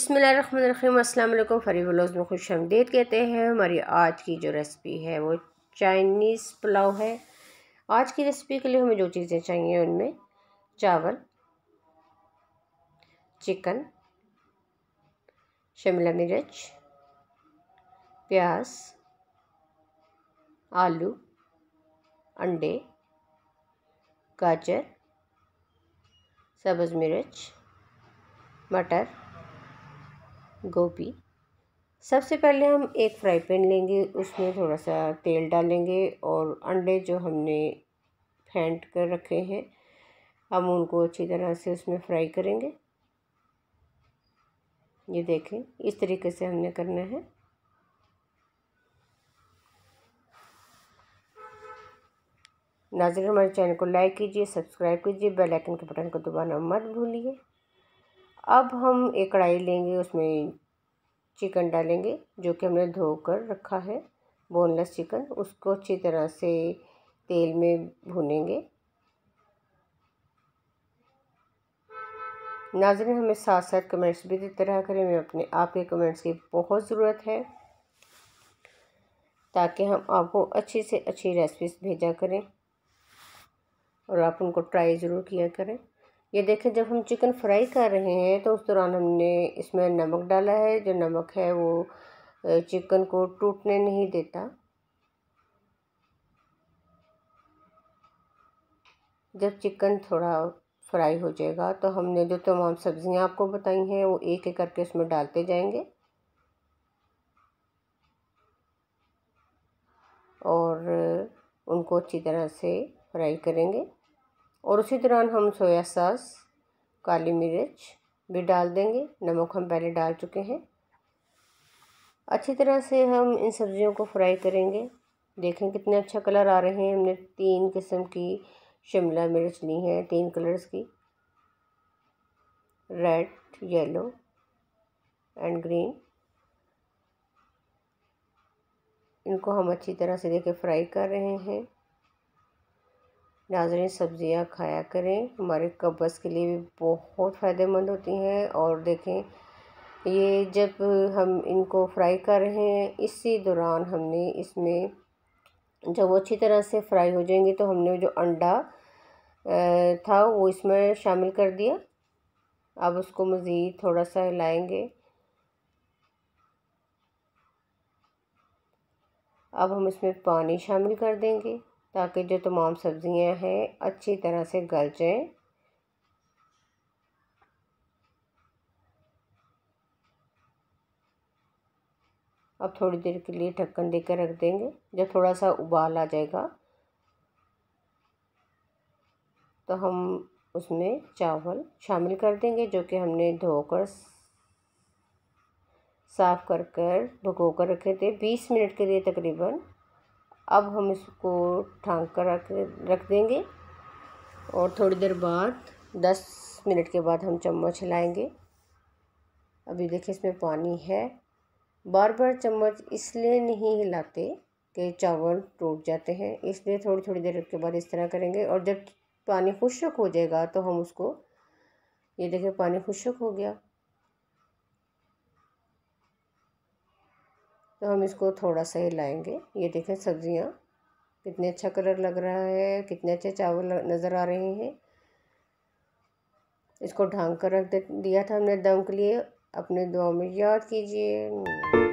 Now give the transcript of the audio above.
अस्सलाम वालेकुम फरी व्लॉग्स में खुश आमदीद कहते हैं हमारी आज की जो रेसिपी है वो चाइनीज़ पुलाव है आज की रेसिपी के लिए हमें जो चीज़ें चाहिए उनमें चावल चिकन शिमला मिर्च प्याज आलू अंडे गाजर सब्ज़ मिर्च मटर गोभी सबसे पहले हम एक फ्राई पैन लेंगे उसमें थोड़ा सा तेल डालेंगे और अंडे जो हमने फेंट कर रखे हैं हम उनको अच्छी तरह से उसमें फ्राई करेंगे ये देखें इस तरीके से हमने करना है नाजिर हमारे चैनल को लाइक कीजिए सब्सक्राइब कीजिए बेल आइकन के बटन को दबाना मत भूलिए अब हम एक कढ़ाई लेंगे उसमें चिकन डालेंगे जो कि हमने धो कर रखा है बोनलेस चिकन उसको अच्छी तरह से तेल में भूनेंगे नाजरन हमें साथ साथ कमेंट्स भी देते रहा करें हमें अपने आपके कमेंट्स की बहुत ज़रूरत है ताकि हम आपको अच्छी से अच्छी रेसिपीज़ भेजा करें और आप उनको ट्राई ज़रूर किया करें ये देखें जब हम चिकन फ्राई कर रहे हैं तो उस दौरान हमने इसमें नमक डाला है जो नमक है वो चिकन को टूटने नहीं देता जब चिकन थोड़ा फ्राई हो जाएगा तो हमने जो तमाम सब्ज़ियाँ आपको बताई हैं वो एक एक करके उसमें डालते जाएंगे और उनको अच्छी तरह से फ्राई करेंगे और उसी दौरान हम सोया सॉस काली मिर्च भी डाल देंगे नमक हम पहले डाल चुके हैं अच्छी तरह से हम इन सब्ज़ियों को फ्राई करेंगे देखें कितने अच्छा कलर आ रहे हैं हमने तीन किस्म की शिमला मिर्च ली है तीन कलर्स की रेड येलो एंड ग्रीन इनको हम अच्छी तरह से देखे फ्राई कर रहे हैं नाजरीन सब्ज़ियाँ खाया करें हमारे कब्ज़ के लिए भी बहुत फ़ायदेमंद होती हैं और देखें ये जब हम इनको फ्राई कर रहे हैं इसी दौरान हमने इसमें जब वो अच्छी तरह से फ्राई हो जाएंगे तो हमने जो अंडा था वो इसमें शामिल कर दिया अब उसको मज़ीद थोड़ा सा हिलाएंगे अब हम इसमें पानी शामिल कर देंगे ताकि जो तमाम सब्ज़ियां हैं अच्छी तरह से गल जाएँ अब थोड़ी देर के लिए ढक्कन देकर रख देंगे जब थोड़ा सा उबाल आ जाएगा तो हम उसमें चावल शामिल कर देंगे जो कि हमने धोकर साफ़ कर कर भगो कर रखे थे बीस मिनट के लिए तकरीबन अब हम इसको ठाक कर रख रख देंगे और थोड़ी देर बाद दस मिनट के बाद हम चम्मच हिलाएंगे अभी देखिए इसमें पानी है बार बार चम्मच इसलिए नहीं हिलाते कि चावल टूट जाते हैं इसलिए थोड़ी थोड़ी देर के बाद इस तरह करेंगे और जब पानी खुशक हो जाएगा तो हम उसको ये देखिए पानी खुशक हो गया तो हम इसको थोड़ा सा हिलाएंगे ये देखें सब्ज़ियाँ कितने अच्छा कलर लग रहा है कितने अच्छे चावल नज़र आ रहे हैं इसको ढांक कर रख दिया था हमने दम के लिए अपने दुआ में याद कीजिए